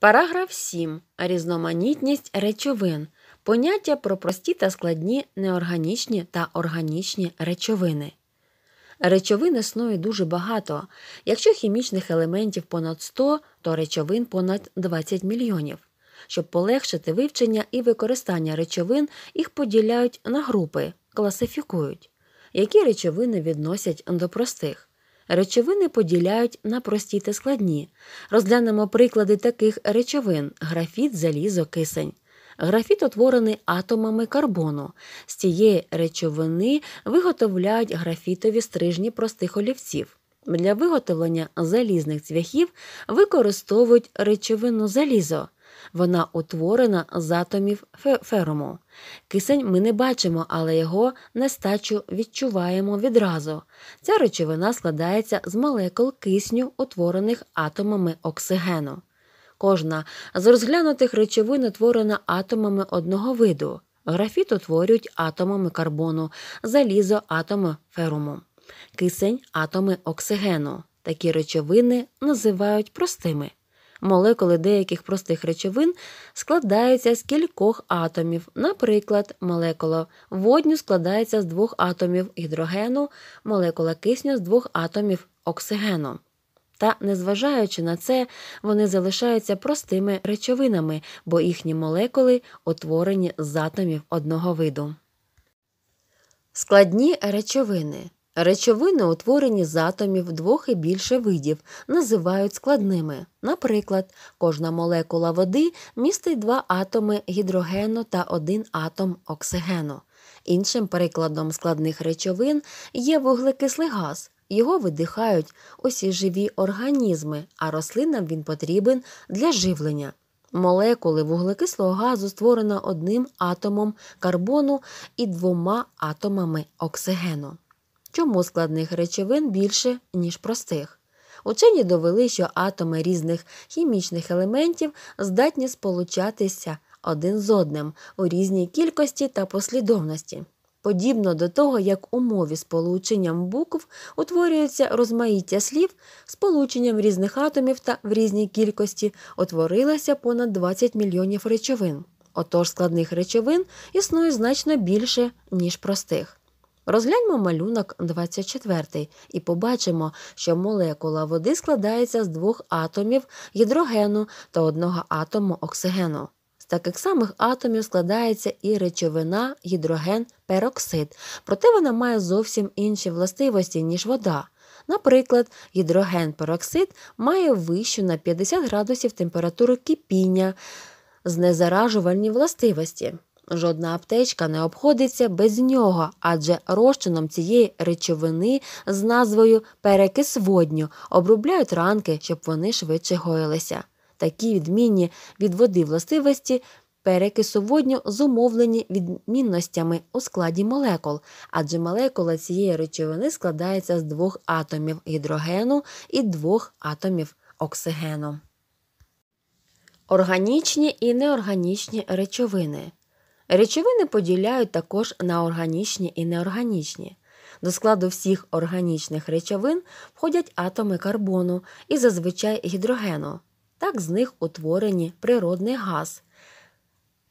Параграф 7. Різноманітність речовин. Поняття про прості та складні неорганічні та органічні речовини. Речовин існує дуже багато. Якщо хімічних елементів понад 100, то речовин понад 20 мільйонів. Щоб полегшити вивчення і використання речовин, їх поділяють на групи, класифікують, які речовини відносять до простих. Речовини поділяють на прості та складні. Розглянемо приклади таких речовин: графіт, залізо, кисень. Графіт утворений атомами карбону. З цієї речовини виготовляють графітові стрижні простих олівців. Для виготовлення залізних цвяхів використовують речовину залізо. Вона утворена з атомів ферому. Кисень ми не бачимо, але його нестачу відчуваємо відразу. Ця речовина складається з молекул кисню, утворених атомами оксигену. Кожна з розглянутих речовин утворена атомами одного виду. Графіт утворюють атомами карбону, залізо атоми феруму, кисень атоми оксигену. Такі речовини називають простими. Молекули деяких простих речовин складаються з кількох атомів. Наприклад, молекула водню складається з двох атомів гідрогену, молекула кисню з двох атомів оксигену. Та, незважаючи на це, вони залишаються простими речовинами, бо їхні молекули утворені з атомів одного виду. Складні речовини Речовини, утворені з атомів двох і більше видів, називають складними. Наприклад, кожна молекула води містить два атоми гідрогену та один атом оксигену. Іншим прикладом складних речовин є вуглекислий газ. Його видихають усі живі організми, а рослинам він потрібен для живлення. Молекули вуглекислого газу створено одним атомом карбону і двома атомами оксигену. Чому складних речовин більше, ніж простих? Учені довели, що атоми різних хімічних елементів здатні сполучатися один з одним у різній кількості та послідовності. Подібно до того, як у мові сполученням букв утворюється розмаїття слів, сполученням різних атомів та в різній кількості утворилося понад 20 мільйонів речовин. Отож складних речовин існує значно більше, ніж простих. Розгляньмо малюнок 24 і побачимо, що молекула води складається з двох атомів гідрогену та одного атому оксигену. З таких самих атомів складається і речовина гідроген пероксид, проте вона має зовсім інші властивості, ніж вода. Наприклад, гідроген пероксид має вищу на 50 градусів температуру кипіння, знезаражувальні властивості. Жодна аптечка не обходиться без нього, адже розчином цієї речовини з назвою перекис водню обробляють ранки, щоб вони швидше гоїлися. Такі відмінні від води властивості перекису водню зумовлені відмінностями у складі молекул, адже молекула цієї речовини складається з двох атомів гідрогену і двох атомів оксигену. Органічні і неорганічні речовини. Речовини поділяють також на органічні і неорганічні. До складу всіх органічних речовин входять атоми карбону і зазвичай гідрогену. Так з них утворені природний газ.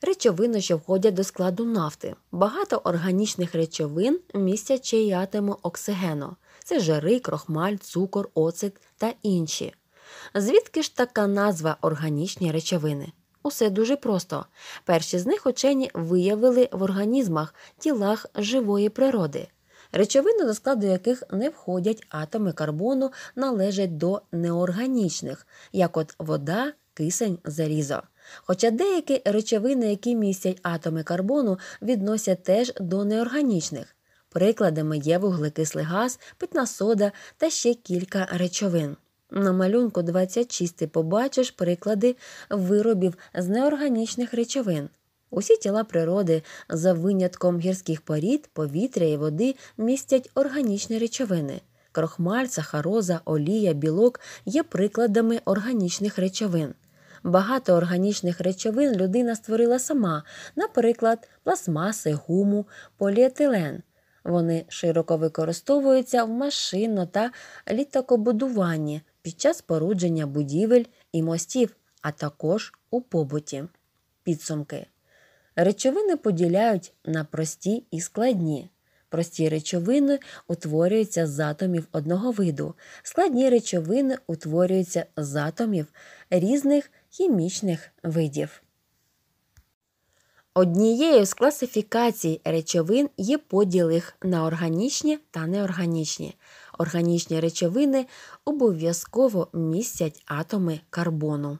Речовини, що входять до складу нафти. Багато органічних речовин містять ще й атоми оксигену це жири, крохмаль, цукор, оцет та інші. Звідки ж така назва органічні речовини? усе дуже просто. Перші з них учені виявили в організмах, тілах живої природи. Речовини, до складу яких не входять атоми карбону, належать до неорганічних, як от вода, кисень, залізо. Хоча деякі речовини, які містять атоми карбону, відносять теж до неорганічних. Прикладами є вуглекислий газ, питна сода та ще кілька речовин. На малюнку 26 ти побачиш приклади виробів з неорганічних речовин. Усі тіла природи, за винятком гірських порід, повітря і води містять органічні речовини. Крохмаль, сахароза, олія, білок є прикладами органічних речовин. Багато органічних речовин людина створила сама, наприклад, пластмаси, гуму, поліетилен. Вони широко використовуються в машинно та літакобудуванні, під час порудження будівель і мостів, а також у побуті. Підсумки. Речовини поділяють на прості і складні. Прості речовини утворюються з атомів одного виду, складні речовини утворюються з атомів різних хімічних видів. Однією з класифікацій речовин є поділ їх на органічні та неорганічні органічні речовини обов'язково містять атоми карбону.